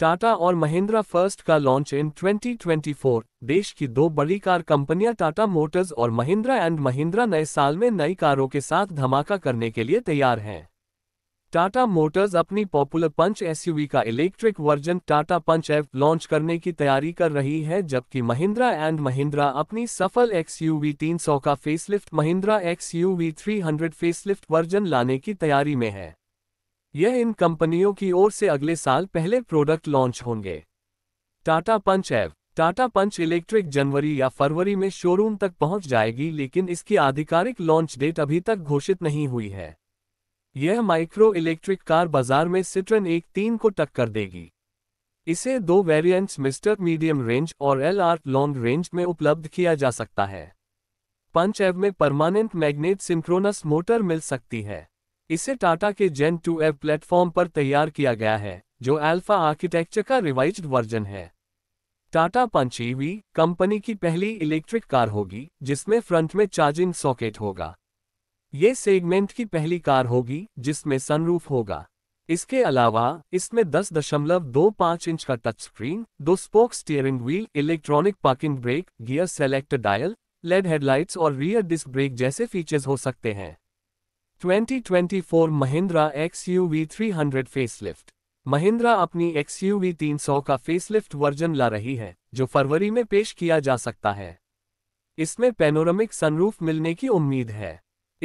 टाटा और महिंद्रा फर्स्ट का launch in 2024 देश की दो बड़ी कार कंपनियां टाटा मोटर्स और महिंद्रा एंड महिंद्रा नए साल में नई कारों के साथ धमाका करने के लिए तैयार हैं टाटा मोटर्स अपनी पॉपुलर पंच एसयूवी का electric version Tata Punch EV launch करने की तैयारी कर रही है जबकि महिंद्रा एंड महिंद्रा अपनी सफल एक्सयूवी 300 का facelift Mahindra XUV 300 facelift version लाने की तैयारी में है यह इन कंपनियों की ओर से अगले साल पहले प्रोडक्ट लॉन्च होंगे टाटा पंच एव टाटा पंच इलेक्ट्रिक जनवरी या फरवरी में शोरूम तक पहुंच जाएगी लेकिन इसकी आधिकारिक लॉन्च डेट अभी तक घोषित नहीं हुई है यह माइक्रो इलेक्ट्रिक कार बाजार में सिट्रन एक तीन को टक्कर देगी इसे दो वेरिएंट्स मिस्टर मीडियम रेंज और एल आर लॉन्ग रेंज में उपलब्ध किया जा सकता है पंच एव में परमानेंट मैग्नेट सिंक्रोनस मोटर मिल सकती है इसे टाटा के जेन टू एप प्लेटफॉर्म पर तैयार किया गया है जो अल्फा आर्किटेक्चर का रिवाइज्ड वर्जन है टाटा ईवी कंपनी की पहली इलेक्ट्रिक कार होगी जिसमें फ्रंट में चार्जिंग सॉकेट होगा ये सेगमेंट की पहली कार होगी जिसमें सनरूफ होगा इसके अलावा इसमें 10.25 इंच का टच स्क्रीन दो spoke steering wheel electronic parking brake gear select dial LED headlights और रियर डिस्क ब्रेक जैसे फीचर्स हो सकते हैं 2024 Mahindra X U three hundred facelift Mahindra अपनी एक्स यू तीन सौ का फेसलिफ्ट वर्जन ला रही है जो फरवरी में पेश किया जा सकता है इसमें पेनोरमिक सनरूफ मिलने की उम्मीद है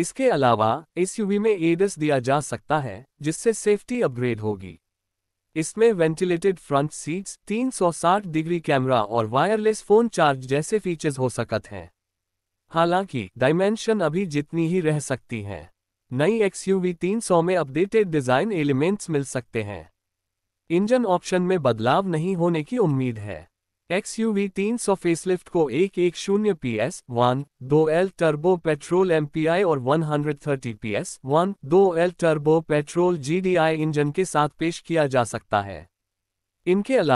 इसके अलावा एसयूवी में एडस दिया जा सकता है जिससे सेफ्टी अपग्रेड होगी इसमें ventilated front seats 360 degree camera और वायरलेस फोन चार्ज जैसे फीचर्स हो सकते हैं हालांकि डायमेंशन अभी जितनी ही रह सकती हैं नई एक्सयूवी 300 में अपडेटेड डिजाइन एलिमेंट्स मिल सकते हैं इंजन ऑप्शन में बदलाव नहीं होने की उम्मीद है एक्सयूवी 300 फेसलिफ्ट को एक एक शून्य पी एस वन दो एल टर्बो पेट्रोल एम और one hundred thirty P S one दो L turbo petrol G D I engine के साथ पेश किया जा सकता है इनके अलावा